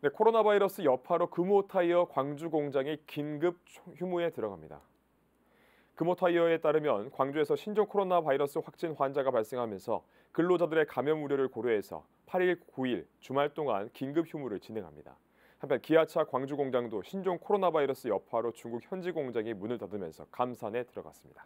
네, 코로나 바이러스 여파로 금호 타이어 광주 공장이 긴급 휴무에 들어갑니다. 금호 타이어에 따르면 광주에서 신종 코로나 바이러스 확진 환자가 발생하면서 근로자들의 감염 우려를 고려해서 8일, 9일 주말 동안 긴급 휴무를 진행합니다. 한편 기아차 광주 공장도 신종 코로나 바이러스 여파로 중국 현지 공장이 문을 닫으면서 감산에 들어갔습니다.